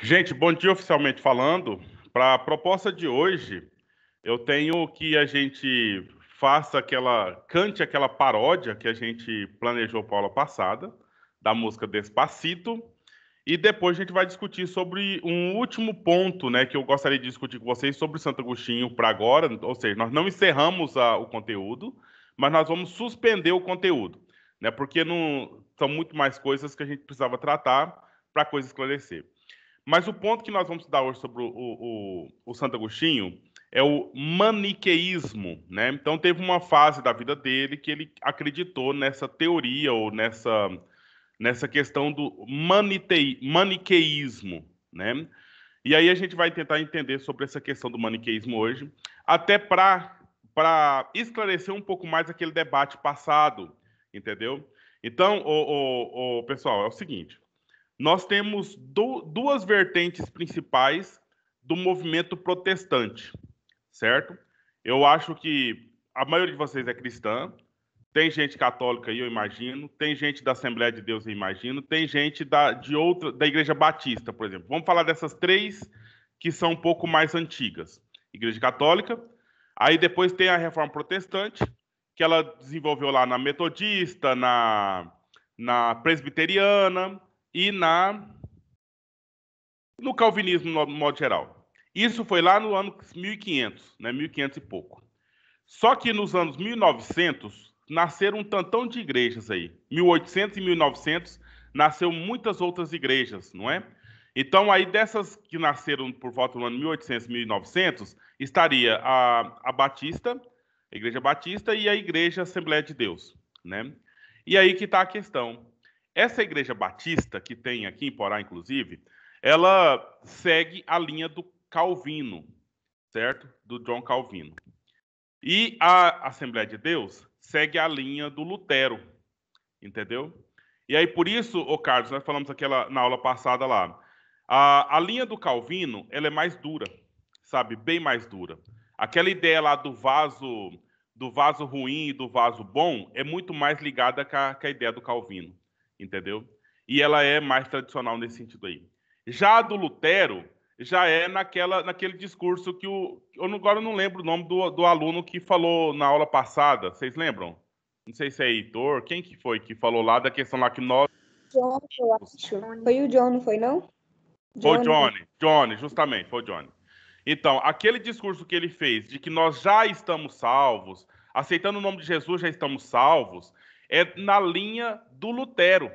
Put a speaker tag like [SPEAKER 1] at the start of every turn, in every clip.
[SPEAKER 1] Gente, bom dia oficialmente falando. Para a proposta de hoje, eu tenho que a gente faça aquela, cante aquela paródia que a gente planejou para a aula passada, da música Despacito, e depois a gente vai discutir sobre um último ponto, né, que eu gostaria de discutir com vocês sobre Santo Agostinho para agora, ou seja, nós não encerramos a, o conteúdo, mas nós vamos suspender o conteúdo, né, porque não são muito mais coisas que a gente precisava tratar para a coisa esclarecer. Mas o ponto que nós vamos estudar hoje sobre o, o, o Santo Agostinho é o maniqueísmo, né? Então teve uma fase da vida dele que ele acreditou nessa teoria ou nessa nessa questão do manitei, maniqueísmo, né? E aí a gente vai tentar entender sobre essa questão do maniqueísmo hoje, até para para esclarecer um pouco mais aquele debate passado, entendeu? Então, o, o, o pessoal, é o seguinte, nós temos du duas vertentes principais do movimento protestante, certo? Eu acho que a maioria de vocês é cristã, tem gente católica aí, eu imagino, tem gente da Assembleia de Deus, eu imagino, tem gente da, de outra, da Igreja Batista, por exemplo. Vamos falar dessas três que são um pouco mais antigas. Igreja Católica, aí depois tem a Reforma Protestante, que ela desenvolveu lá na Metodista, na, na Presbiteriana, e na no calvinismo no modo geral. Isso foi lá no ano 1500, né, 1500 e pouco. Só que nos anos 1900 nasceram um tantão de igrejas aí. 1800 e 1900 nasceu muitas outras igrejas, não é? Então aí dessas que nasceram por volta do ano 1800 e 1900 estaria a, a Batista, a Igreja Batista e a Igreja Assembleia de Deus, né? E aí que está a questão. Essa igreja batista que tem aqui em Porá, inclusive, ela segue a linha do Calvino, certo? Do John Calvino. E a Assembleia de Deus segue a linha do Lutero, entendeu? E aí, por isso, ô Carlos, nós falamos aquela, na aula passada lá, a, a linha do Calvino, ela é mais dura, sabe? Bem mais dura. Aquela ideia lá do vaso do vaso ruim e do vaso bom é muito mais ligada com a, com a ideia do Calvino, entendeu? E ela é mais tradicional nesse sentido aí. Já a do Lutero, já é naquela, naquele discurso que o. Eu não, agora não lembro o nome do, do aluno que falou na aula passada, vocês lembram? Não sei se é Heitor, quem que foi que falou lá da questão lá que nós.
[SPEAKER 2] John, eu acho. Foi o John, não foi não? Foi Johnny. Johnny,
[SPEAKER 1] Johnny, justamente, foi Johnny. Então, aquele discurso que ele fez de que nós já estamos salvos, aceitando o nome de Jesus já estamos salvos, é na linha do Lutero.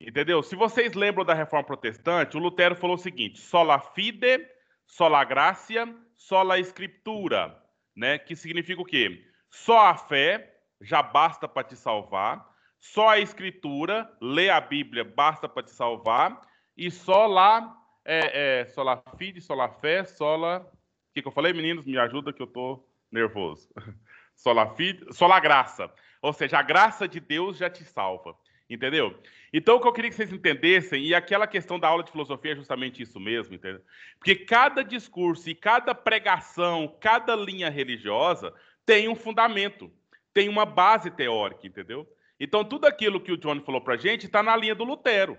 [SPEAKER 1] Entendeu? Se vocês lembram da reforma protestante, o Lutero falou o seguinte: sola fide, sola graça, sola escritura, né? Que significa o quê? Só a fé já basta para te salvar, só a escritura, lê a Bíblia, basta para te salvar, e só lá, é, é, sola fide, sola fé, sola. O que, que eu falei, meninos? Me ajuda que eu tô nervoso. Sola fide, sola graça. Ou seja, a graça de Deus já te salva. Entendeu? Então, o que eu queria que vocês entendessem, e aquela questão da aula de filosofia é justamente isso mesmo, entendeu? Porque cada discurso e cada pregação, cada linha religiosa tem um fundamento, tem uma base teórica, entendeu? Então, tudo aquilo que o John falou para gente está na linha do Lutero.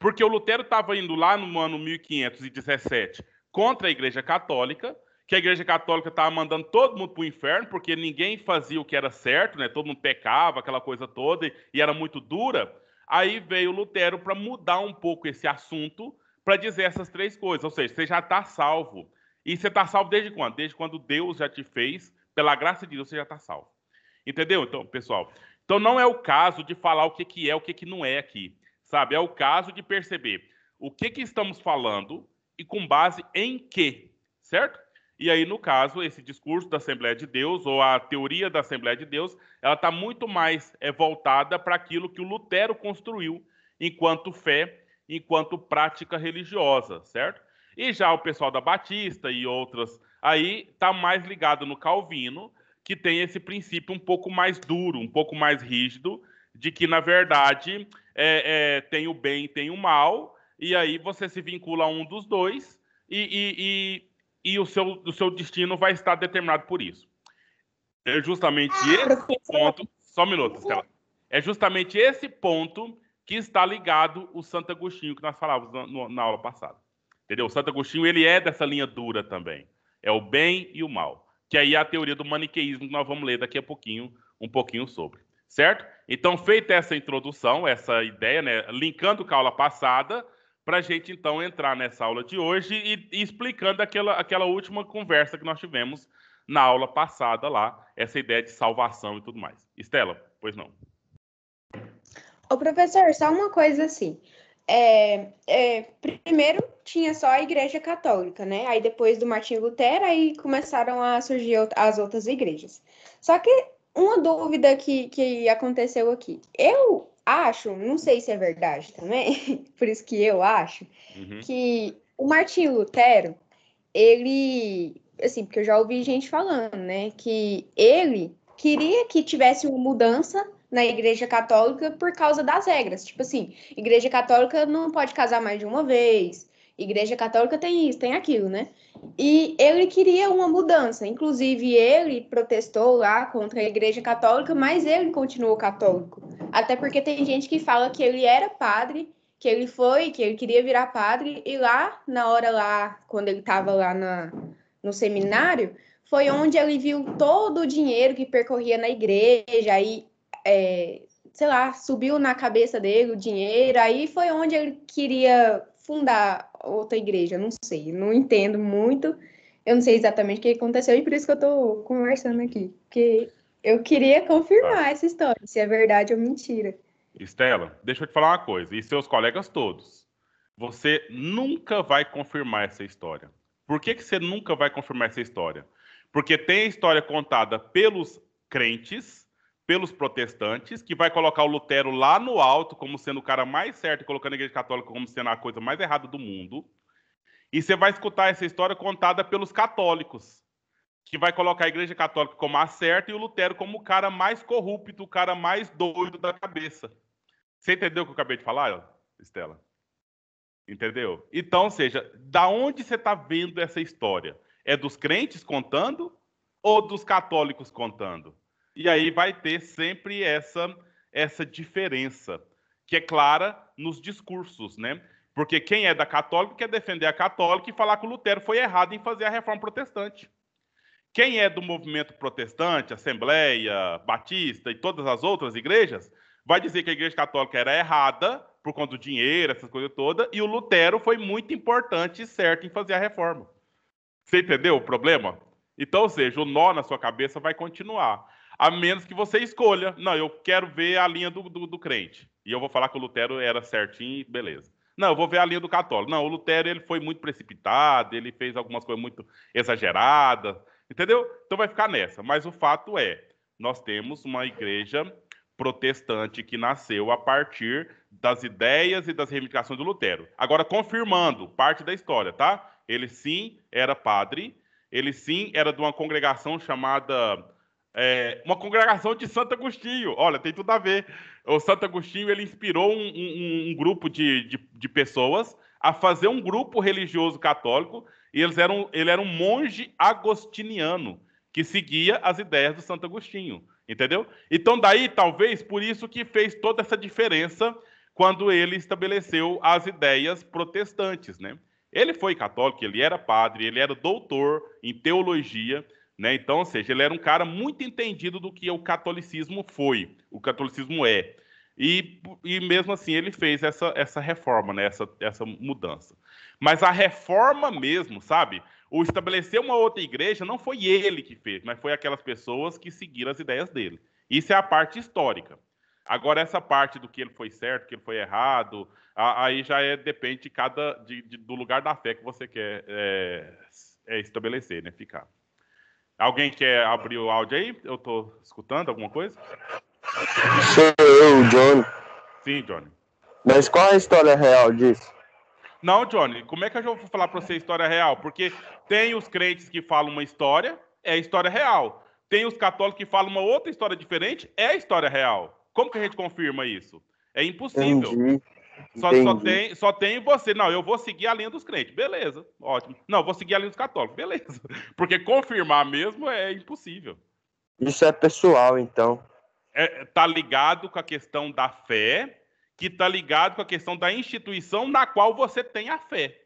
[SPEAKER 1] Porque o Lutero estava indo lá no ano 1517 contra a Igreja Católica, que a Igreja Católica estava mandando todo mundo para o inferno, porque ninguém fazia o que era certo, né? todo mundo pecava, aquela coisa toda, e, e era muito dura. Aí veio Lutero para mudar um pouco esse assunto, para dizer essas três coisas. Ou seja, você já está salvo. E você está salvo desde quando? Desde quando Deus já te fez, pela graça de Deus, você já está salvo. Entendeu? Então, pessoal. Então, não é o caso de falar o que, que é, o que, que não é aqui. Sabe? É o caso de perceber o que, que estamos falando e com base em quê. Certo? E aí, no caso, esse discurso da Assembleia de Deus, ou a teoria da Assembleia de Deus, ela está muito mais é, voltada para aquilo que o Lutero construiu enquanto fé, enquanto prática religiosa, certo? E já o pessoal da Batista e outras aí está mais ligado no Calvino, que tem esse princípio um pouco mais duro, um pouco mais rígido, de que, na verdade, é, é, tem o bem e tem o mal, e aí você se vincula a um dos dois, e, e, e e o seu, o seu destino vai estar determinado por isso. É justamente ah, esse ponto. Só um minuto, Stella. É justamente esse ponto que está ligado o Santo Agostinho que nós falávamos na, na aula passada. Entendeu? O Santo Agostinho ele é dessa linha dura também. É o bem e o mal. Que aí é a teoria do maniqueísmo que nós vamos ler daqui a pouquinho, um pouquinho sobre. Certo? Então, feita essa introdução, essa ideia, né, linkando com a aula passada, para a gente então entrar nessa aula de hoje e, e, explicando aquela, aquela última conversa que nós tivemos na aula passada lá, essa ideia de salvação e tudo mais. Estela, pois não.
[SPEAKER 2] Ô professor, só uma coisa assim. É, é, primeiro tinha só a Igreja Católica, né? Aí depois do Martinho Lutero, aí começaram a surgir as outras igrejas. Só que uma dúvida que, que aconteceu aqui. Eu acho, não sei se é verdade também, por isso que eu acho, uhum. que o Martinho Lutero, ele, assim, porque eu já ouvi gente falando, né, que ele queria que tivesse uma mudança na Igreja Católica por causa das regras. Tipo assim, Igreja Católica não pode casar mais de uma vez, Igreja católica tem isso, tem aquilo, né? E ele queria uma mudança. Inclusive, ele protestou lá contra a Igreja Católica, mas ele continuou católico. Até porque tem gente que fala que ele era padre, que ele foi, que ele queria virar padre, e lá, na hora lá, quando ele estava lá na, no seminário, foi onde ele viu todo o dinheiro que percorria na igreja, aí, é, sei lá, subiu na cabeça dele o dinheiro, aí foi onde ele queria fundar outra igreja, não sei, não entendo muito, eu não sei exatamente o que aconteceu e por isso que eu estou conversando aqui, porque eu queria confirmar tá. essa história, se é verdade ou mentira.
[SPEAKER 1] Estela, deixa eu te falar uma coisa, e seus colegas todos, você nunca vai confirmar essa história. Por que, que você nunca vai confirmar essa história? Porque tem a história contada pelos crentes pelos protestantes, que vai colocar o Lutero lá no alto como sendo o cara mais certo, e colocando a Igreja Católica como sendo a coisa mais errada do mundo. E você vai escutar essa história contada pelos católicos, que vai colocar a Igreja Católica como a certa e o Lutero como o cara mais corrupto, o cara mais doido da cabeça. Você entendeu o que eu acabei de falar, Estela? Entendeu? Então, ou seja, da onde você está vendo essa história? É dos crentes contando ou dos católicos contando? E aí vai ter sempre essa, essa diferença, que é clara nos discursos, né? Porque quem é da católica quer defender a católica e falar que o Lutero foi errado em fazer a reforma protestante. Quem é do movimento protestante, Assembleia, Batista e todas as outras igrejas, vai dizer que a igreja católica era errada por conta do dinheiro, essas coisas todas, e o Lutero foi muito importante e certo em fazer a reforma. Você entendeu o problema? Então, ou seja, o nó na sua cabeça vai continuar a menos que você escolha. Não, eu quero ver a linha do, do, do crente. E eu vou falar que o Lutero era certinho e beleza. Não, eu vou ver a linha do católico. Não, o Lutero ele foi muito precipitado, ele fez algumas coisas muito exageradas, entendeu? Então vai ficar nessa. Mas o fato é, nós temos uma igreja protestante que nasceu a partir das ideias e das reivindicações do Lutero. Agora, confirmando parte da história, tá? Ele sim era padre, ele sim era de uma congregação chamada é, uma congregação de Santo Agostinho. Olha, tem tudo a ver. O Santo Agostinho ele inspirou um, um, um grupo de, de, de, pessoas a fazer um grupo religioso católico e eles eram, ele era um monge agostiniano que seguia as ideias do Santo Agostinho, entendeu? Então daí talvez por isso que fez toda essa diferença quando ele estabeleceu as ideias protestantes, né? Ele foi católico, ele era padre, ele era doutor em teologia, né? Então, ou seja, ele era um cara muito entendido do que o catolicismo foi, o catolicismo é. E, e mesmo assim ele fez essa, essa reforma, né? essa, essa mudança. Mas a reforma mesmo, sabe? O estabelecer uma outra igreja não foi ele que fez, mas foi aquelas pessoas que seguiram as ideias dele. Isso é a parte histórica. Agora, essa parte do que ele foi certo, que ele foi errado, aí já é, depende de cada, de, de, do lugar da fé que você quer é, é estabelecer, né? Ficar. Alguém quer abrir o áudio aí? Eu estou escutando alguma coisa?
[SPEAKER 2] Sou eu, Johnny. Sim, Johnny. Mas qual é a história real disso?
[SPEAKER 1] Não, Johnny, como é que eu vou falar para você a história real? Porque tem os crentes que falam uma história, é a história real. Tem os católicos que falam uma outra história diferente, é a história real. Como que a gente confirma isso? É impossível. Entendi. Só, só, tem, só tem você. Não, eu vou seguir a linha dos crentes. Beleza, ótimo. Não, vou seguir a linha dos católicos. Beleza. Porque confirmar mesmo é impossível.
[SPEAKER 2] Isso é pessoal, então.
[SPEAKER 1] É, tá ligado com a questão da fé, que tá ligado com a questão da instituição na qual você tem a fé.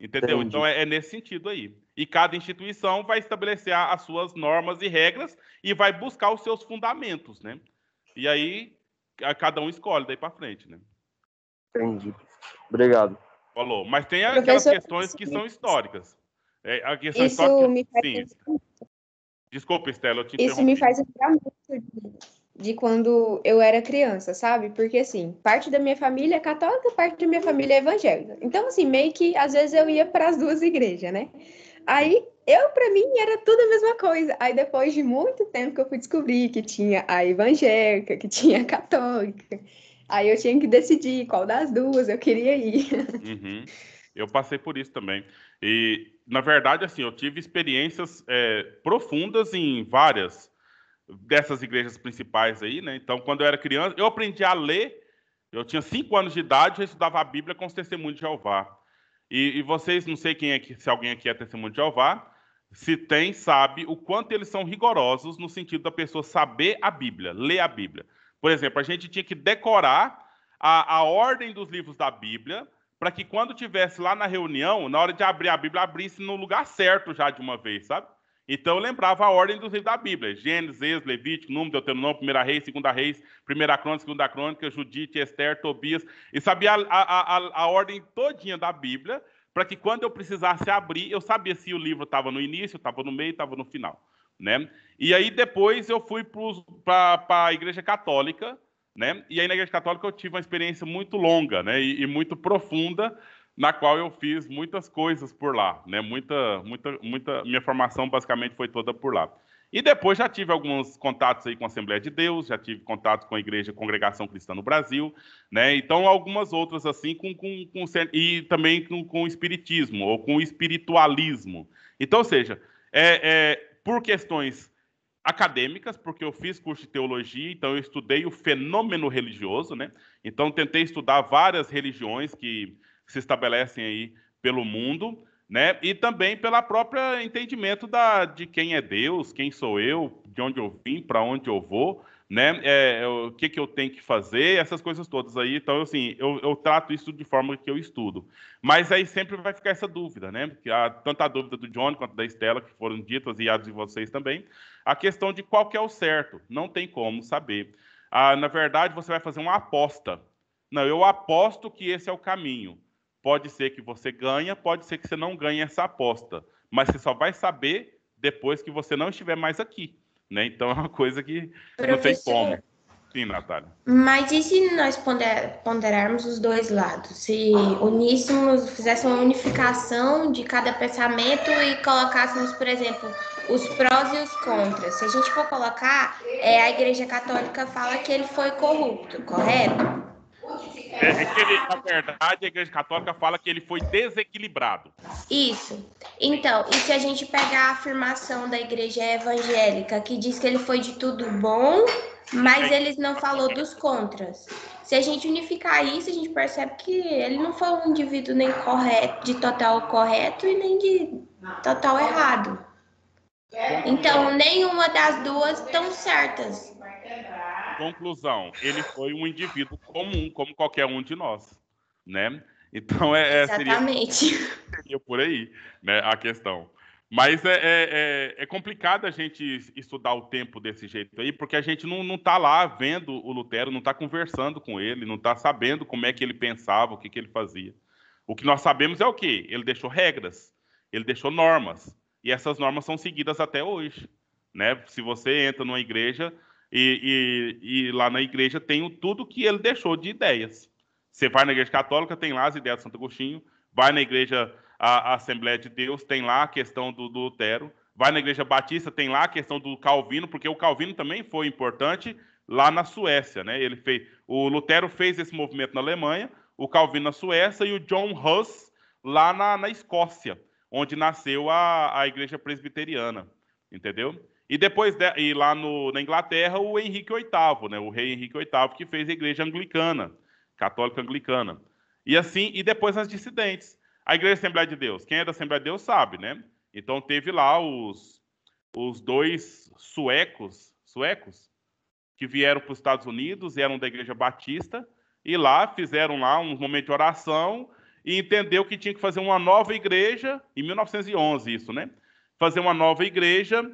[SPEAKER 1] Entendeu? Entendi. Então é, é, nesse sentido aí. E cada instituição vai estabelecer as suas normas e regras e vai buscar os seus fundamentos, né? E aí cada um escolhe daí para frente, né?
[SPEAKER 2] Entendi. Obrigado.
[SPEAKER 1] Falou. Mas tem aquelas é questões que são históricas. É, a questão isso histórica, me faz... Sim. Desculpa, Estela, eu te Isso interrompi.
[SPEAKER 2] me faz lembrar muito de, de quando eu era criança, sabe? Porque, assim, parte da minha família é católica, parte da minha família é evangélica. Então, assim, meio que, às vezes, eu ia para as duas igrejas, né? Aí, eu, para mim, era tudo a mesma coisa. Aí, depois de muito tempo que eu fui descobrir que tinha a evangélica, que tinha a católica... Aí eu tinha que decidir qual das duas eu queria ir.
[SPEAKER 1] Uhum. Eu passei por isso também. E, na verdade, assim, eu tive experiências é, profundas em várias dessas igrejas principais aí, né? Então, quando eu era criança, eu aprendi a ler. Eu tinha cinco anos de idade, eu estudava a Bíblia com os testemunhos de Jeová. E, e vocês, não sei quem é que, se alguém aqui é testemunho de Jeová, se tem, sabe o quanto eles são rigorosos no sentido da pessoa saber a Bíblia, ler a Bíblia. Por exemplo, a gente tinha que decorar a, a ordem dos livros da Bíblia para que quando tivesse lá na reunião, na hora de abrir a Bíblia, abrisse no lugar certo já de uma vez, sabe? Então eu lembrava a ordem dos livros da Bíblia: Gênesis, Levítico, Número, Deuteronômio, Primeira Reis, Segunda Reis, Primeira Crônica, Segunda Crônica, Judite, Esther, Tobias. E sabia a, a, a, a ordem todinha da Bíblia, para que quando eu precisasse abrir, eu sabia se o livro estava no início, estava no meio, estava no final né? E aí depois eu fui para a Igreja Católica, né? E aí na Igreja Católica eu tive uma experiência muito longa, né? E, e muito profunda, na qual eu fiz muitas coisas por lá, né? Muita, muita, muita. Minha formação basicamente foi toda por lá. E depois já tive alguns contatos aí com a Assembleia de Deus, já tive contato com a Igreja Congregação Cristã no Brasil, né? Então, algumas outras assim, com, com, com e também com, com o Espiritismo ou com o Espiritualismo. Então, ou seja, é, é, por questões acadêmicas, porque eu fiz curso de teologia, então eu estudei o fenômeno religioso, né? Então tentei estudar várias religiões que se estabelecem aí pelo mundo, né? E também pela própria entendimento da de quem é Deus, quem sou eu, de onde eu vim, para onde eu vou né? É, é, o que, que eu tenho que fazer, essas coisas todas aí. Então, assim, eu, eu trato isso de forma que eu estudo. Mas aí sempre vai ficar essa dúvida, né? Porque há tanta dúvida do John quanto da Estela, que foram ditas e as de vocês também. A questão de qual que é o certo, não tem como saber. Ah, na verdade, você vai fazer uma aposta. Não, eu aposto que esse é o caminho. Pode ser que você ganha, pode ser que você não ganhe essa aposta. Mas você só vai saber depois que você não estiver mais aqui. Né? Então é uma coisa que Professor, não tem como. Sim, Natália.
[SPEAKER 3] Mas e se nós ponder, ponderarmos os dois lados? Se uníssemos, fizéssemos uma unificação de cada pensamento e colocássemos, por exemplo, os prós e os contras. Se a gente for colocar, é, a Igreja Católica fala que ele foi corrupto, correto?
[SPEAKER 1] É, é que ele, na verdade, a Igreja Católica fala que ele foi desequilibrado.
[SPEAKER 3] Isso. Então, e se a gente pegar a afirmação da Igreja Evangélica, que diz que ele foi de tudo bom, mas é. eles não falou dos contras. Se a gente unificar isso, a gente percebe que ele não foi um indivíduo nem correto, de total correto e nem de
[SPEAKER 2] total errado.
[SPEAKER 3] Então, nenhuma das duas tão certas.
[SPEAKER 1] Conclusão, ele foi um indivíduo comum, como qualquer um de nós, né? Então, é, é seria, seria por aí né, a questão. Mas é, é, é, é complicado a gente estudar o tempo desse jeito aí, porque a gente não está lá vendo o Lutero, não está conversando com ele, não está sabendo como é que ele pensava, o que, que ele fazia. O que nós sabemos é o quê? Ele deixou regras, ele deixou normas, e essas normas são seguidas até hoje. Né? Se você entra numa igreja, e, e, e lá na igreja tem o, tudo que ele deixou de ideias. Você vai na igreja católica, tem lá as ideias de Santo Agostinho, vai na igreja a, a Assembleia de Deus, tem lá a questão do, do Lutero, vai na igreja batista, tem lá a questão do Calvino, porque o Calvino também foi importante lá na Suécia, né? Ele fez, o Lutero fez esse movimento na Alemanha, o Calvino na Suécia e o John Huss lá na, na Escócia, onde nasceu a, a igreja presbiteriana, entendeu? E depois, de, e lá no, na Inglaterra, o Henrique VIII, né, o rei Henrique VIII, que fez a igreja anglicana, católica anglicana. E assim, e depois as dissidentes. A Igreja Assembleia de Deus, quem é da Assembleia de Deus sabe, né? Então teve lá os, os dois suecos, suecos, que vieram para os Estados Unidos, eram da Igreja Batista, e lá fizeram lá um momento de oração e entendeu que tinha que fazer uma nova igreja, em 1911 isso, né? Fazer uma nova igreja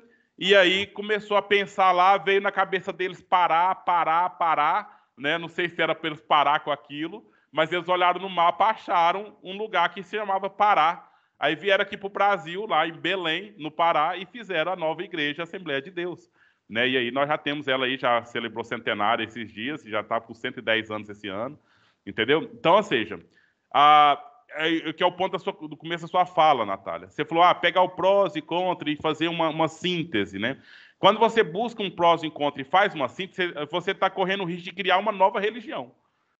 [SPEAKER 1] e aí começou a pensar lá, veio na cabeça deles parar, parar, parar, né? Não sei se era para eles parar com aquilo, mas eles olharam no mapa, acharam um lugar que se chamava Pará. Aí vieram aqui para o Brasil, lá em Belém, no Pará, e fizeram a nova igreja a Assembleia de Deus. Né? E aí nós já temos ela aí, já celebrou centenário esses dias, já está com 110 anos esse ano, entendeu? Então, ou seja, a, é, é, que é o ponto sua, do começo da sua fala, Natália. Você falou, ah, pegar o prós e contra e fazer uma, uma síntese, né? Quando você busca um prós e contra e faz uma síntese, você está correndo o risco de criar uma nova religião.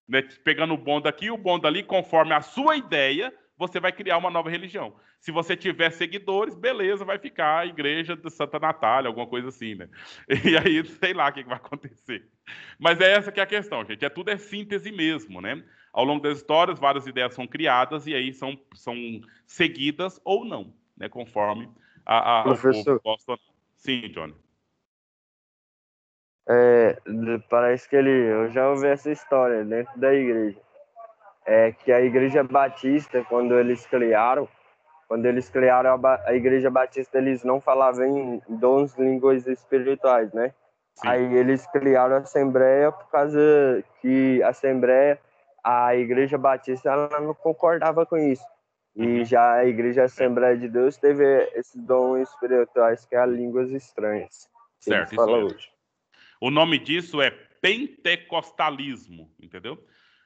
[SPEAKER 1] Né? Pegando o bom daqui e o bom dali, conforme a sua ideia, você vai criar uma nova religião. Se você tiver seguidores, beleza, vai ficar a igreja de Santa Natália, alguma coisa assim, né? E aí, sei lá o que vai acontecer. Mas é essa que é a questão, gente. É tudo é síntese mesmo, né? Ao longo das histórias, várias ideias são criadas e aí são, são seguidas ou não, né, conforme a, a, Professor, Sim, Johnny.
[SPEAKER 2] É, parece que ele, eu já ouvi essa história dentro da igreja. É que a igreja batista, quando eles criaram, quando eles criaram a, a igreja batista, eles não falavam em dons, línguas espirituais, né? Sim. Aí eles criaram a Assembleia por causa que a Assembleia a Igreja Batista ela não concordava com isso. E uhum. já a Igreja Assembleia de Deus teve esses dons espirituais que é a línguas estranhas.
[SPEAKER 1] Certo, isso é. hoje. O nome disso é pentecostalismo, entendeu?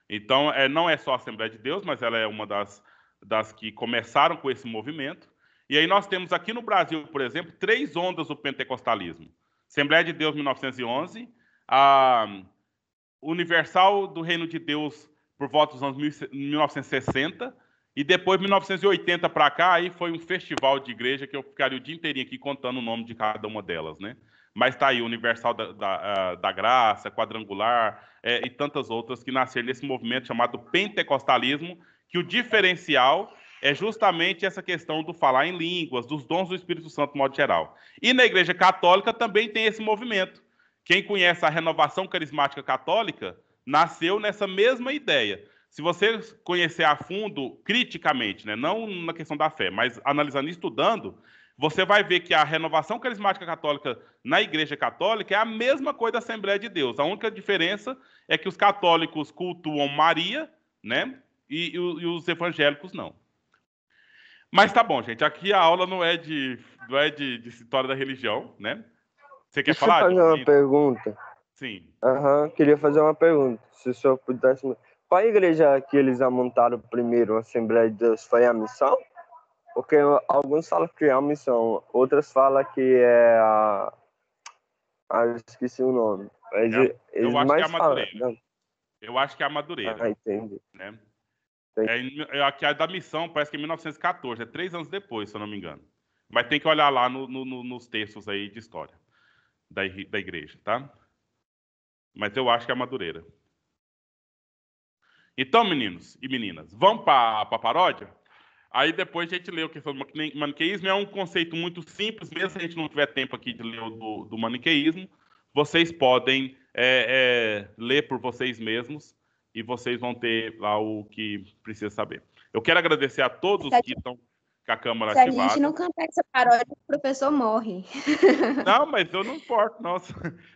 [SPEAKER 1] Então, é, não é só a Assembleia de Deus, mas ela é uma das, das que começaram com esse movimento. E aí nós temos aqui no Brasil, por exemplo, três ondas do pentecostalismo. Assembleia de Deus, 1911, a Universal do Reino de Deus, por volta dos anos 1960. E depois, 1980 para cá, aí foi um festival de igreja que eu ficaria o dia inteirinho aqui contando o nome de cada uma delas, né? Mas está aí Universal da, da, ah, da, Graça, Quadrangular é, e tantas outras que nasceram nesse movimento chamado pentecostalismo, que o diferencial é justamente essa questão do falar em línguas, dos dons do Espírito Santo, de modo geral. E na Igreja Católica também tem esse movimento. Quem conhece a renovação carismática católica nasceu nessa mesma ideia. Se você conhecer a fundo, criticamente, né, não na questão da fé, mas analisando e estudando, você vai ver que a renovação carismática católica na Igreja Católica é a mesma coisa da Assembleia de Deus. A única diferença é que os católicos cultuam Maria, né, e, e os evangélicos não. Mas tá bom, gente. Aqui a aula não é de, não é de, de história da religião, né? Você quer Deixa falar? Deixa eu
[SPEAKER 2] fazer uma pergunta. Sim. Aham, uhum, queria fazer uma pergunta. Se o senhor pudesse. Qual a igreja que eles amontaram primeiro, a Assembleia de Deus, foi a missão? Porque alguns falam que é a missão, outras falam que é a. Ah, eu esqueci o nome. Mas é, eu acho mais que é a Madureira. Né?
[SPEAKER 1] eu acho que é a Madureira. Ah, entendi. Né? entendi. É, é aqui a é da missão parece que é 1914, é três anos depois, se eu não me engano. Mas tem que olhar lá no, no, nos textos aí de história da, da igreja, tá? Mas eu acho que é a Madureira. Então, meninos e meninas, vamos para a paródia? Aí depois a gente lê o que é o maniqueísmo. É um conceito muito simples, mesmo se a gente não tiver tempo aqui de ler o do, do maniqueísmo, vocês podem é, é, ler por vocês mesmos e vocês vão ter lá o que precisa saber. Eu quero agradecer a todos que estão com a câmera Se ativada. Se a gente não
[SPEAKER 2] cantar essa paródia, o professor morre.
[SPEAKER 1] Não, mas eu não importo, nossa.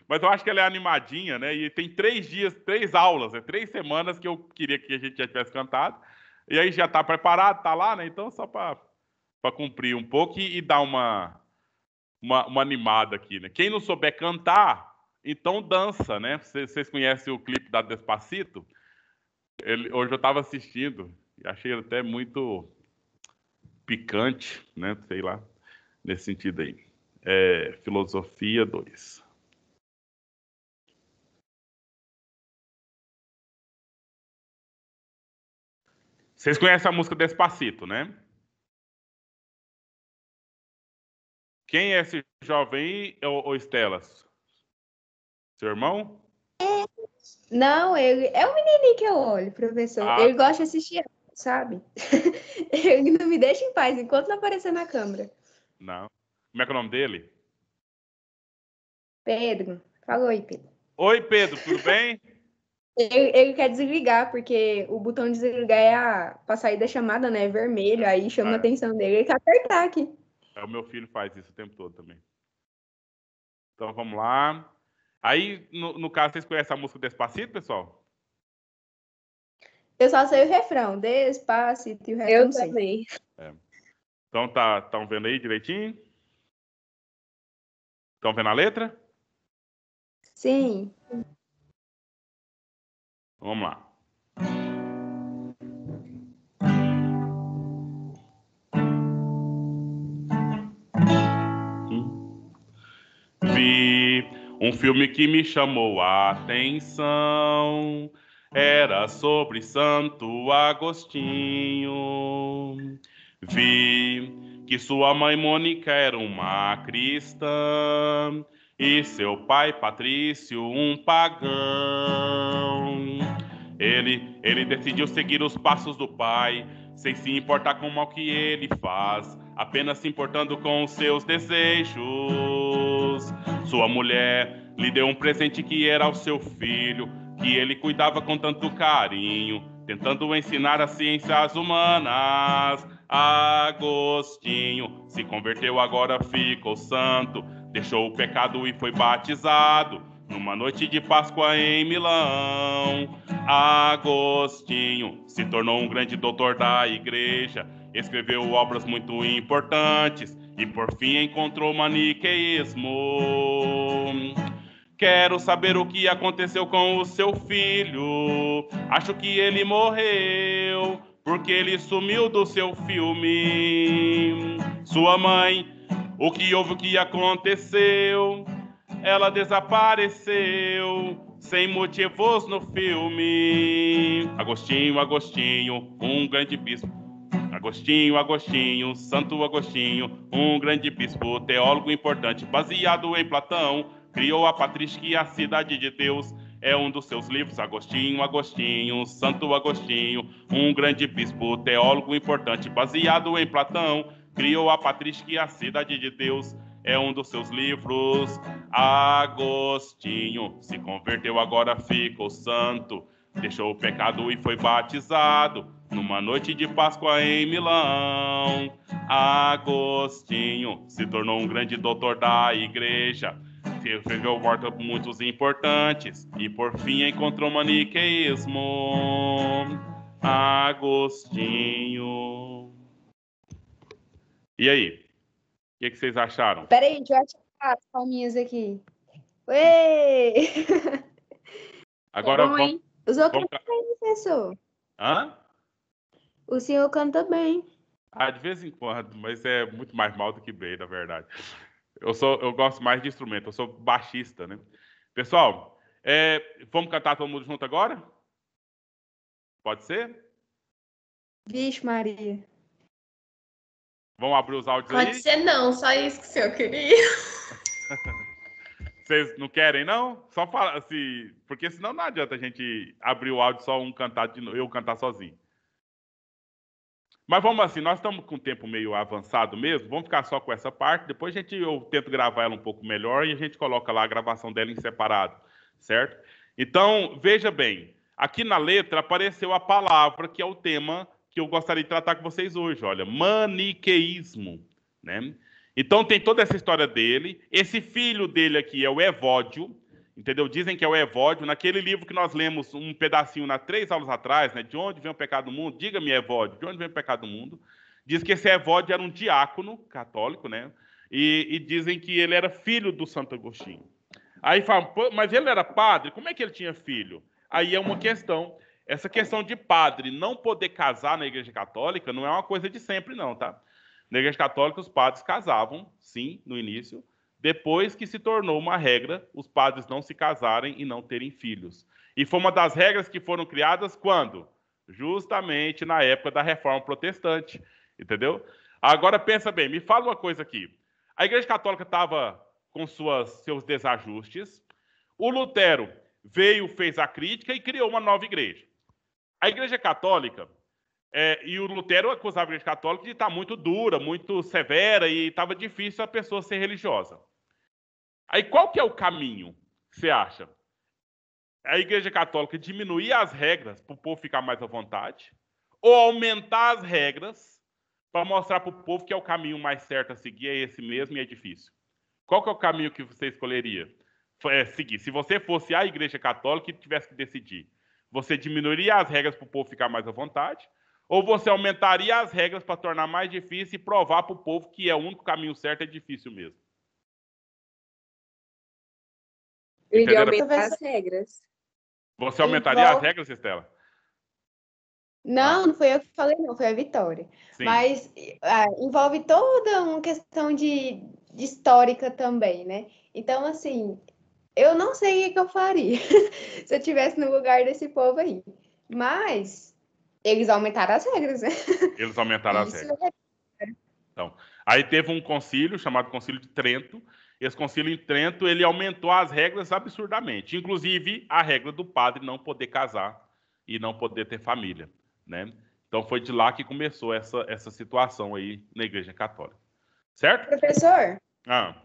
[SPEAKER 1] Mas eu acho que ela é animadinha, né? E tem três dias, três aulas, né? três semanas que eu queria que a gente já tivesse cantado. E aí já está preparado, está lá, né? Então, só para cumprir um pouco e, e dar uma, uma, uma, animada aqui, né? Quem não souber cantar, então dança, né? Vocês conhecem o clipe da Despacito? Ele, hoje eu estava assistindo e achei até muito picante, né? Sei lá, nesse sentido aí. É, filosofia 2. Vocês conhecem a música Despacito, né? Quem é esse jovem aí, ô, Estelas? Seu irmão? É,
[SPEAKER 2] não, ele é o menininho que eu olho, professor. Ah. Ele gosta de assistir sabe? não me deixa em paz enquanto não aparecer na câmera.
[SPEAKER 1] Não. Como é que é o nome dele?
[SPEAKER 2] Pedro. Fala oi, Pedro.
[SPEAKER 1] Oi, Pedro, tudo bem?
[SPEAKER 2] ele, quer desligar, porque o botão de desligar é a, pra sair da chamada, né? Vermelho, aí chama a ah, é. atenção dele. Ele quer apertar aqui.
[SPEAKER 1] É, o meu filho faz isso o tempo todo também. Então vamos lá. Aí, no, no caso, vocês conhecem a música Despacito, pessoal?
[SPEAKER 2] Eu só sei o refrão, despacito, e o refrão. eu não sei. também.
[SPEAKER 1] É. Então tá, estão vendo aí direitinho? Estão vendo a letra? Sim. Vamos lá. Hum. Vi um filme que me chamou a atenção era sobre Santo Agostinho. Vi que sua mãe Mônica era uma cristã e seu pai Patrício um pagão. Ele, ele decidiu seguir os passos do pai, sem se importar com o mal que ele faz, apenas se importando com os seus desejos. Sua mulher lhe deu um presente que era o seu filho, que ele cuidava com tanto carinho, tentando ensinar as ciências humanas. Agostinho se converteu, agora ficou santo, deixou o pecado e foi batizado. Numa noite de Páscoa em Milão, Agostinho se tornou um grande doutor da igreja, escreveu obras muito importantes e por fim encontrou maniqueísmo. Quero saber o que aconteceu com o seu filho. Acho que ele morreu porque ele sumiu do seu filme. Sua mãe, o que houve, o que aconteceu? Ela desapareceu sem motivos no filme. Agostinho, Agostinho, um grande bispo. Agostinho, Agostinho, Santo Agostinho, um grande bispo, teólogo importante, baseado em Platão criou a patrística e a cidade de Deus é um dos seus livros, Agostinho, Agostinho, Santo Agostinho, um grande bispo, teólogo importante, baseado em Platão, criou a patrística e a cidade de Deus é um dos seus livros. Agostinho se converteu, agora ficou santo, deixou o pecado e foi batizado numa noite de Páscoa em Milão. Agostinho se tornou um grande doutor da igreja, mente, escreveu mortos muitos importantes, e por fim encontrou maniqueísmo. Agostinho. E aí? O que, que, vocês acharam? Peraí,
[SPEAKER 2] gente, eu acho as palminhas aqui. Uê!
[SPEAKER 1] Agora é vamos, Os outros canta
[SPEAKER 2] bem, professor. Hã? O senhor canta bem.
[SPEAKER 1] Ah, de vez em quando, mas é muito mais mal do que bem, na verdade. Eu, sou, eu gosto mais de instrumento, eu sou baixista, né? Pessoal, é, vamos cantar todo mundo junto agora? Pode ser?
[SPEAKER 2] Vixe, Maria.
[SPEAKER 1] Vamos abrir os áudios Pode aí? Pode ser
[SPEAKER 2] não, só isso que o senhor queria.
[SPEAKER 1] Vocês não querem, não? Só fala assim, porque senão não adianta a gente abrir o áudio só um cantar de eu cantar sozinho. Mas vamos assim, nós estamos com o tempo meio avançado mesmo, vamos ficar só com essa parte, depois a gente, eu tento gravar ela um pouco melhor e a gente coloca lá a gravação dela em separado, certo? Então, veja bem, aqui na letra apareceu a palavra que é o tema que eu gostaria de tratar com vocês hoje, olha, maniqueísmo, né? Então tem toda essa história dele, esse filho dele aqui é o Evódio, entendeu? Dizem que é o Evódio. Naquele livro que nós lemos um pedacinho na três aulas atrás, né? De onde vem o pecado do mundo? Diga-me, Evódio, de onde vem o pecado do mundo? Diz que esse Evódio era um diácono católico, né? E, e dizem que ele era filho do Santo Agostinho. Aí falam, mas ele era padre? Como é que ele tinha filho? Aí é uma questão. Essa questão de padre não poder casar na Igreja Católica não é uma coisa de sempre, não, tá? Na Igreja Católica, os padres casavam, sim, no início, depois que se tornou uma regra os padres não se casarem e não terem filhos. E foi uma das regras que foram criadas quando? Justamente na época da reforma protestante, entendeu? Agora pensa bem, me fala uma coisa aqui. A Igreja Católica estava com suas, seus desajustes. O Lutero veio, fez a crítica e criou uma nova igreja. A Igreja Católica, é, e o Lutero acusava a Igreja Católica de estar muito dura, muito severa e estava difícil a pessoa ser religiosa. Aí qual que é o caminho que você acha? É a Igreja Católica diminuir as regras para o povo ficar mais à vontade? Ou aumentar as regras para mostrar para o povo que é o caminho mais certo a seguir, é esse mesmo e é difícil? Qual que é o caminho que você escolheria é, seguir? Se você fosse a Igreja Católica e tivesse que decidir, você diminuiria as regras para o povo ficar mais à vontade? Ou você aumentaria as regras para tornar mais difícil e provar para o povo que é o único caminho certo é difícil mesmo? ele Entenderam? aumentar as
[SPEAKER 2] regras.
[SPEAKER 1] Você aumentaria então- as regras, Estela?
[SPEAKER 2] Não, ah. não foi eu que falei, não, foi a Vitória.
[SPEAKER 1] Sim. Mas
[SPEAKER 2] ah, envolve toda uma questão de, de, histórica também, né? Então, assim, eu não sei o que eu faria se eu estivesse no lugar desse povo aí. Mas eles aumentaram as regras, né?
[SPEAKER 1] Eles aumentaram as regras. É... Então, aí teve um concílio chamado Concílio de Trento, esse concílio em Trento, ele aumentou as regras absurdamente, inclusive a regra do padre não poder casar e não poder ter família, né? Então foi de lá que começou essa, essa situação aí na Igreja Católica. Certo?
[SPEAKER 2] Professor? Ah.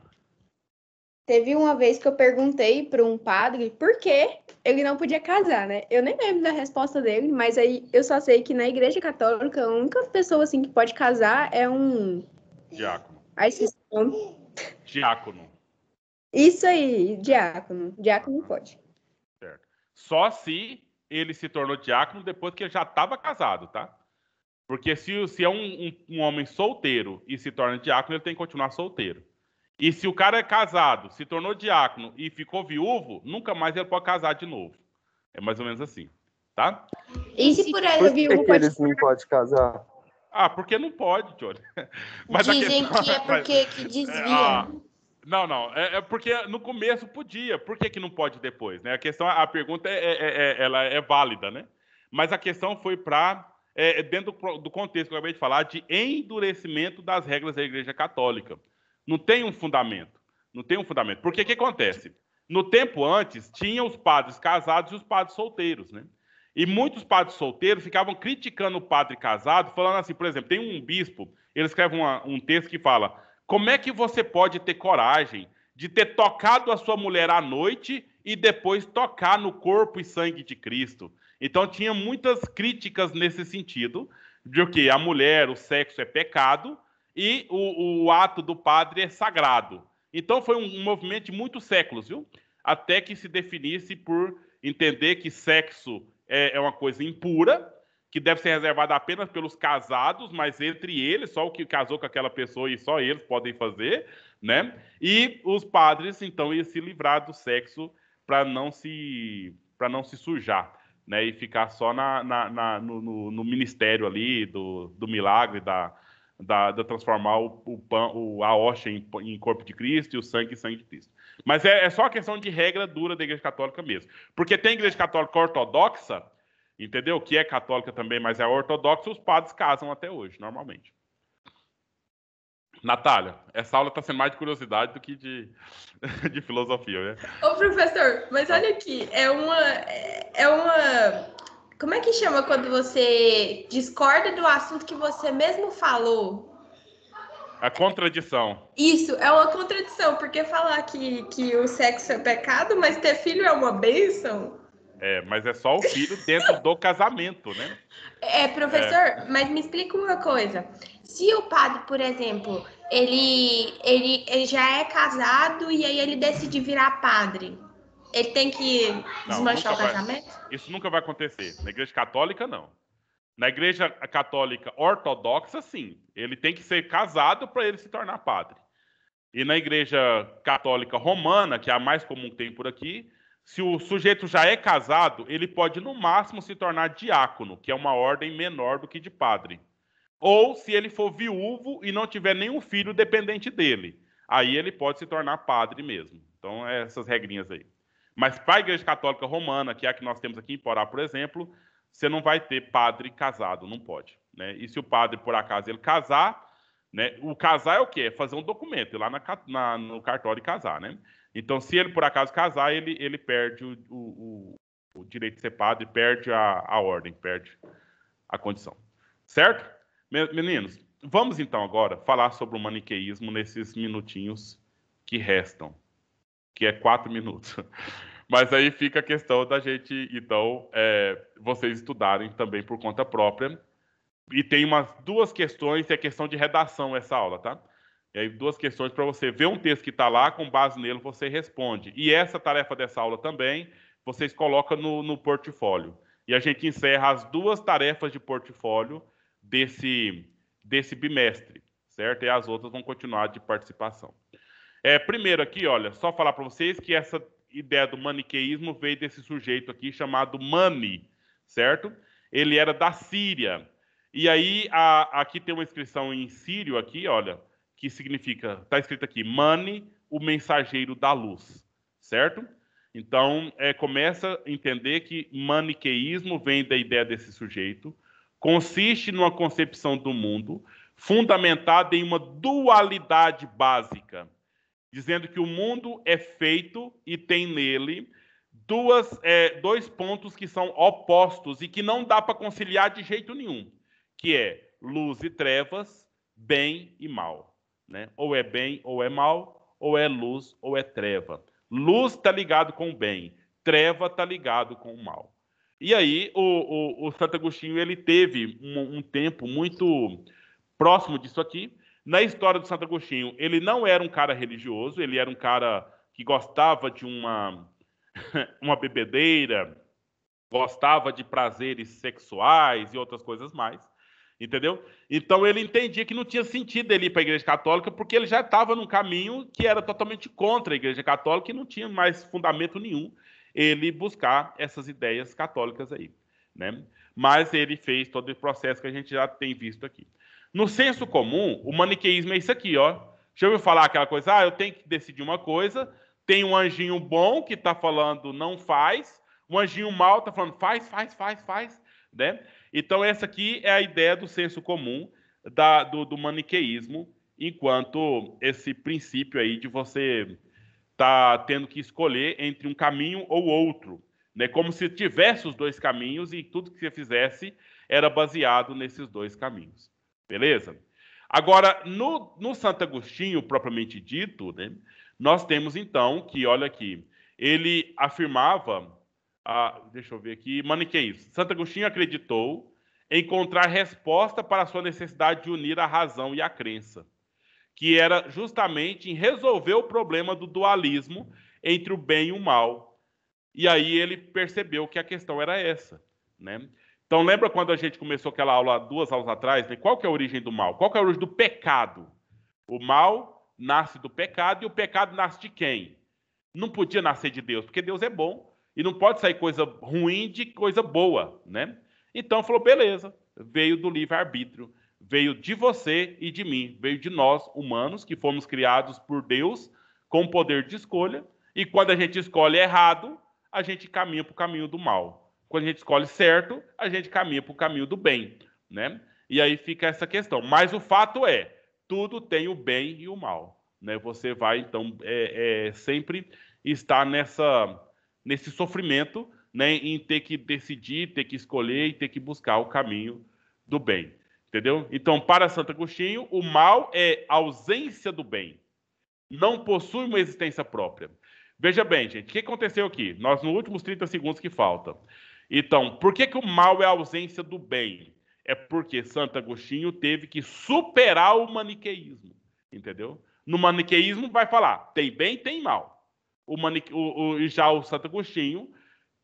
[SPEAKER 2] Teve uma vez que eu perguntei para um padre por que ele não podia casar, né? Eu nem lembro da resposta dele, mas aí eu só sei que na Igreja Católica a única pessoa assim que pode casar é um diácono. Aí se
[SPEAKER 1] Diácono.
[SPEAKER 2] Isso aí, diácono. Diácono ah, pode.
[SPEAKER 1] Certo. Só se ele se tornou diácono depois que ele já estava casado, tá? Porque se, se é um, um, um, homem solteiro e se torna diácono, ele tem que continuar solteiro. E se o cara é casado, se tornou diácono e ficou viúvo, nunca mais ele pode casar de novo. É mais ou menos assim, tá? E se por aí o viúvo que pode... eles
[SPEAKER 2] não pode casar?
[SPEAKER 1] Ah, porque não pode, Tony. Mas Dizem questão... que é, é porque que desvia. É, ah, não, não. É, é, porque no começo podia. Por que, que não pode depois? Né? A questão, a pergunta é, é, é, é ela é válida, né? Mas a questão foi para dentro do, do contexto que eu acabei de falar de endurecimento das regras da Igreja Católica. Não tem um fundamento. Não tem um fundamento. Porque o que acontece? No tempo antes, tinha os padres casados e os padres solteiros, né? E muitos padres solteiros ficavam criticando o padre casado, falando assim, por exemplo, tem um bispo, ele escreve uma, um texto que fala: como é que você pode ter coragem de ter tocado a sua mulher à noite e depois tocar no corpo e sangue de Cristo? Então tinha muitas críticas nesse sentido de que a mulher, o sexo é pecado e o, o ato do padre é sagrado. Então foi um, um movimento de muitos séculos, viu? Até que se definisse por entender que sexo é, é uma coisa impura, que deve ser reservada apenas pelos casados, mas entre eles, só o que casou com aquela pessoa e só eles podem fazer, né? E os padres, então, iam se livrar do sexo para não se para não se sujar, né? E ficar só na, na, na no, no, ministério ali do, do milagre, da, da, da transformar o, o, o a hóstia em, em corpo de Cristo e o sangue em sangue de Cristo. Mas é, é só questão de regra dura da Igreja Católica mesmo. Porque tem Igreja Católica ortodoxa, entendeu? Que é católica também, mas é ortodoxa, os padres casam até hoje, normalmente. Natália, essa aula está sendo mais de curiosidade do que de, de filosofia, né?
[SPEAKER 3] Ô, professor, mas olha aqui, é uma. É uma. Como é que chama quando você discorda do assunto que você mesmo falou?
[SPEAKER 1] A contradição.
[SPEAKER 3] Isso, é uma contradição, porque falar que, que o sexo é pecado, mas ter filho é uma bênção.
[SPEAKER 1] É, mas é só o filho dentro do casamento, né?
[SPEAKER 3] É, professor, é. mas me explica uma coisa. Se o padre, por exemplo, ele, ele, ele já é casado e aí ele decide virar padre, ele tem que desmanchar o casamento? Vai,
[SPEAKER 1] isso nunca vai acontecer. Na igreja católica, não. Na igreja católica ortodoxa, sim. Ele tem que ser casado para ele se tornar padre. E na igreja católica romana, que é a mais comum que tem por aqui, se o sujeito já é casado, ele pode no máximo se tornar diácono, que é uma ordem menor do que de padre. Ou se ele for viúvo e não tiver nenhum filho dependente dele, aí ele pode se tornar padre mesmo. Então, é essas regrinhas aí. Mas para a Igreja Católica Romana, que é a que nós temos aqui em Porá, por exemplo, você não vai ter padre casado, não pode. Né? E se o padre, por acaso, ele casar, né? o casar é o quê? É fazer um documento, ir lá na, na, no cartório e casar. Né? Então, se ele, por acaso, casar, ele, ele perde o, o, o direito de ser padre, perde a, a ordem, perde a condição. Certo? Meninos, vamos então agora falar sobre o maniqueísmo nesses minutinhos que restam, que é quatro minutos. Mas aí fica a questão da gente, então, é, vocês estudarem também por conta própria. E tem umas duas questões, é questão de redação essa aula, tá? E aí, duas questões para você ver um texto que está lá, com base nele você responde. E essa tarefa dessa aula também, vocês colocam no, no portfólio. E a gente encerra as duas tarefas de portfólio desse, desse bimestre, certo? E as outras vão continuar de participação. É, primeiro aqui, olha, só falar para vocês que essa ideia do maniqueísmo veio desse sujeito aqui chamado Mani, certo? Ele era da Síria. E aí, a, aqui tem uma inscrição em sírio, aqui, olha, que significa, está escrito aqui, Mani, o mensageiro da luz, certo? Então, é, começa a entender que maniqueísmo vem da ideia desse sujeito, consiste numa concepção do mundo fundamentada em uma dualidade básica dizendo que o mundo é feito e tem nele duas, é, dois pontos que são opostos e que não dá para conciliar de jeito nenhum, que é luz e trevas, bem e mal. Né? Ou é bem ou é mal, ou é luz ou é treva. Luz está ligado com o bem, treva está ligado com o mal. E aí o, o, o Santo Agostinho ele teve um, um tempo muito próximo disso aqui, na história do Santo Agostinho, ele não era um cara religioso, ele era um cara que gostava de uma, uma bebedeira, gostava de prazeres sexuais e outras coisas mais, entendeu? Então ele entendia que não tinha sentido ele ir para a Igreja Católica porque ele já estava num caminho que era totalmente contra a Igreja Católica e não tinha mais fundamento nenhum ele buscar essas ideias católicas aí, né? Mas ele fez todo o processo que a gente já tem visto aqui. No senso comum, o maniqueísmo é isso aqui, ó. Deixa eu falar aquela coisa, ah, eu tenho que decidir uma coisa, tem um anjinho bom que está falando não faz, um anjinho mal está falando faz, faz, faz, faz, né? Então, essa aqui é a ideia do senso comum, da, do, do maniqueísmo, enquanto esse princípio aí de você tá tendo que escolher entre um caminho ou outro, né? Como se tivesse os dois caminhos e tudo que você fizesse era baseado nesses dois caminhos. Beleza? Agora, no, no Santo Agostinho, propriamente dito, né, nós temos então que, olha aqui, ele afirmava, ah, deixa eu ver aqui, maniqueísmo. Santo Agostinho acreditou encontrar resposta para a sua necessidade de unir a razão e a crença, que era justamente em resolver o problema do dualismo entre o bem e o mal. E aí ele percebeu que a questão era essa, né? Então lembra quando a gente começou aquela aula duas aulas atrás? Né? Qual que é a origem do mal? Qual que é a origem do pecado? O mal nasce do pecado e o pecado nasce de quem? Não podia nascer de Deus, porque Deus é bom e não pode sair coisa ruim de coisa boa, né? Então falou, beleza, veio do livre-arbítrio, veio de você e de mim, veio de nós, humanos, que fomos criados por Deus com poder de escolha, e quando a gente escolhe errado, a gente caminha para o caminho do mal. Quando a gente escolhe certo, a gente caminha para o caminho do bem, né? E aí fica essa questão. Mas o fato é, tudo tem o bem e o mal, né? Você vai então é, é sempre estar nessa nesse sofrimento, né? Em ter que decidir, ter que escolher e ter que buscar o caminho do bem, entendeu? Então, para Santo Agostinho, o mal é ausência do bem, não possui uma existência própria. Veja bem, gente, o que aconteceu aqui? Nós, nos últimos 30 segundos que faltam, então, por que, que o mal é a ausência do bem? É porque Santo Agostinho teve que superar o maniqueísmo, entendeu? No maniqueísmo vai falar, tem bem, tem mal. O manique... o, o, já o Santo Agostinho,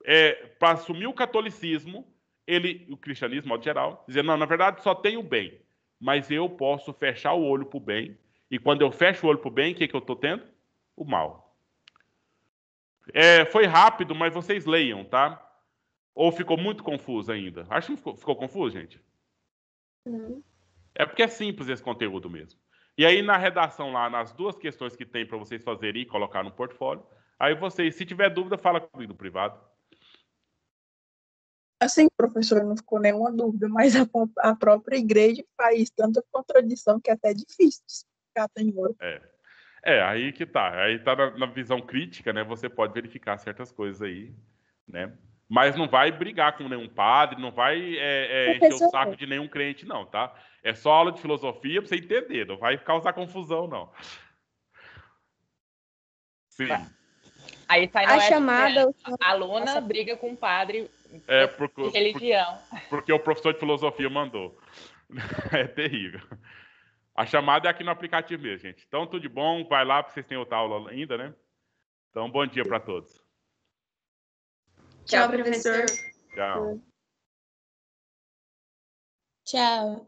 [SPEAKER 1] é, para assumir o catolicismo, ele, o cristianismo, modo geral, dizendo, não, na verdade só tem o bem, mas eu posso fechar o olho para o bem, e quando eu fecho o olho para o bem, o que, que eu estou tendo? O mal. É, foi rápido, mas vocês leiam, tá? Ou ficou muito confuso ainda? Acho que ficou, ficou confuso, gente. Não. É porque é simples esse conteúdo mesmo. E aí, na redação lá, nas duas questões que tem para vocês fazerem e colocar no portfólio, aí vocês, se tiver dúvida, fala comigo no privado.
[SPEAKER 2] Assim, professor, não ficou nenhuma dúvida, mas a, a própria igreja faz tanta contradição que é até difícil de explicar, Senhor.
[SPEAKER 1] Tá, é. é, aí que tá. Aí tá na, na visão crítica, né? Você pode verificar certas coisas aí, né? mas não vai brigar com nenhum padre, não vai é, é, encher o saco de nenhum crente, não, tá? É só aula de filosofia para você entender, não vai causar confusão, não. Sim. Tá.
[SPEAKER 2] Aí sai a né? chamada. A aluna Nossa. briga com o padre
[SPEAKER 1] é, por, de religião. porque o professor de filosofia mandou. é terrível. A chamada é aqui no aplicativo mesmo, gente. Então, tudo de bom. Vai lá, porque vocês têm outra aula ainda, né? Então, bom dia para todos. Tchau, professor. Tchau. Tchau.